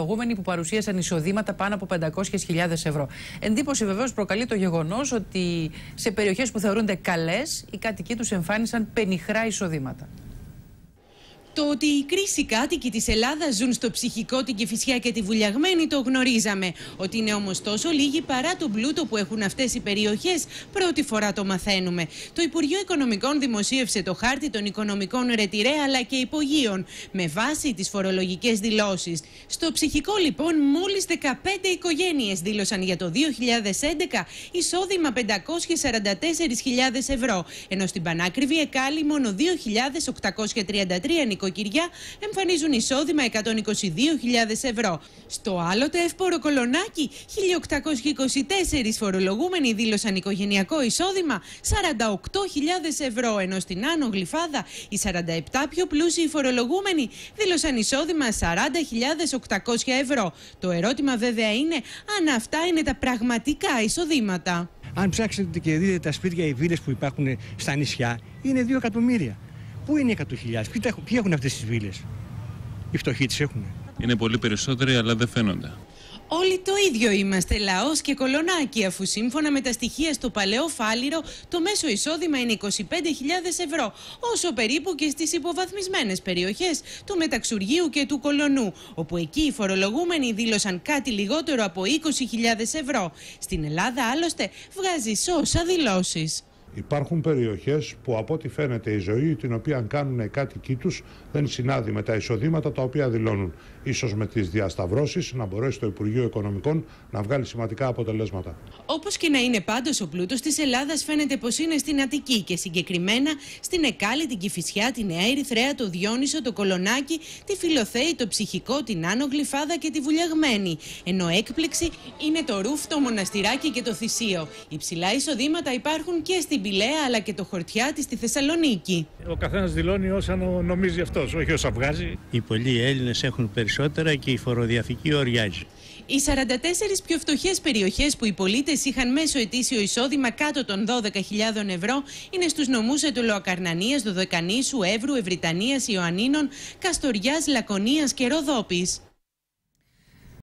φορολογούμενοι που παρουσίασαν εισοδήματα πάνω από 500.000 ευρώ. Εντύπωση βεβαίως προκαλεί το γεγονός ότι σε περιοχές που θεωρούνται καλές, οι κάτοικοί τους εμφάνισαν πενιχρά εισοδήματα. Το ότι οι κρίσιοι κάτοικοι της Ελλάδας ζουν στο ψυχικό, την κυφισιά και τη βουλιαγμένη το γνωρίζαμε. Ότι είναι όμως τόσο λίγοι παρά τον πλούτο που έχουν αυτές οι περιοχές, πρώτη φορά το μαθαίνουμε. Το Υπουργείο Οικονομικών δημοσίευσε το χάρτη των οικονομικών ρετηρέ αλλά και υπογείων, με βάση τις φορολογικές δηλώσεις. Στο ψυχικό, λοιπόν, μόλις 15 οικογένειες δήλωσαν για το 2011 εισόδημα 544.000 ευρώ, ενώ στην πανάκριβη Εκάλη μόνο 2.833 νοικοκυριά εμφανίζουν εισόδημα 122.000 ευρώ. Στο άλλο εύπορο κολονάκι, 1.824 φορολογούμενοι δήλωσαν οικογενειακό εισόδημα 48.000 ευρώ, ενώ στην Άνω Γλυφάδα οι 47 πιο πλούσιοι φορολογούμενοι δήλωσαν εισόδημα 40.800 ευρώ. Το ερώτημα βέβαια είναι αν αυτά είναι τα πραγματικά εισοδήματα. Αν ψάξετε και δείτε τα σπίτια, οι βίλες που υπάρχουν στα νησιά είναι 2 εκατομμύρια. Πού είναι οι 100.000, ποιοι, ποιοι έχουν αυτές τις βίλες. Οι φτωχοί τις έχουν. Είναι πολύ περισσότεροι, αλλά δεν φαίνονται. Όλοι το ίδιο είμαστε, λαός και κολονάκι, αφού σύμφωνα με τα στοιχεία στο παλαιό φάληρο το μέσο εισόδημα είναι 25.000 ευρώ, όσο περίπου και στις υποβαθμισμένες περιοχές του Μεταξουργίου και του Κολονού, όπου εκεί οι φορολογούμενοι δήλωσαν κάτι λιγότερο από 20.000 ευρώ. Στην Ελλάδα, άλλωστε, βγάζει σώσα δηλώσεις. Υπάρχουν περιοχές που από ό,τι φαίνεται η ζωή την οποία κάνουν οι κάτοικοί τους δεν συνάδει με τα εισοδήματα τα οποία δηλώνουν. Ίσως με τις διασταυρώσεις να μπορέσει το Υπουργείο Οικονομικών να βγάλει σημαντικά αποτελέσματα. Όπως και να είναι πάντως ο πλούτος της Ελλάδας φαίνεται πως είναι στην Αττική και συγκεκριμένα στην Εκάλη, την Κηφισιά, την Νέα Ερυθρέα, το Διόνυσο, το Κολονάκι, τη Φιλοθέη, το Ψυχικό, την Άνω Γλυφάδα και τη Βουλιαγμένη. Ενώ έκπληξη είναι το Ρούφ, το Μοναστηράκι και το Θυσίο. Υψηλά εισοδήματα υπάρχουν και στην την Πηλαία αλλά και το χορτιάτι στη Θεσσαλονίκη. Ο καθένας δηλώνει όσα νομίζει αυτός, όχι όσα βγάζει. Οι πολλοί Έλληνες έχουν περισσότερα και η φοροδιαφική οριάζει. Οι 44 πιο φτωχές περιοχές που οι πολίτες είχαν μέσω ετήσιο εισόδημα κάτω των 12.000 ευρώ είναι στους νομούς Ετωλοακαρνανίας, Δωδεκανήσου, Εύρου, Ευρυτανίας, Ιωαννίνων, Καστοριάς, Λακωνίας και Ροδόπης.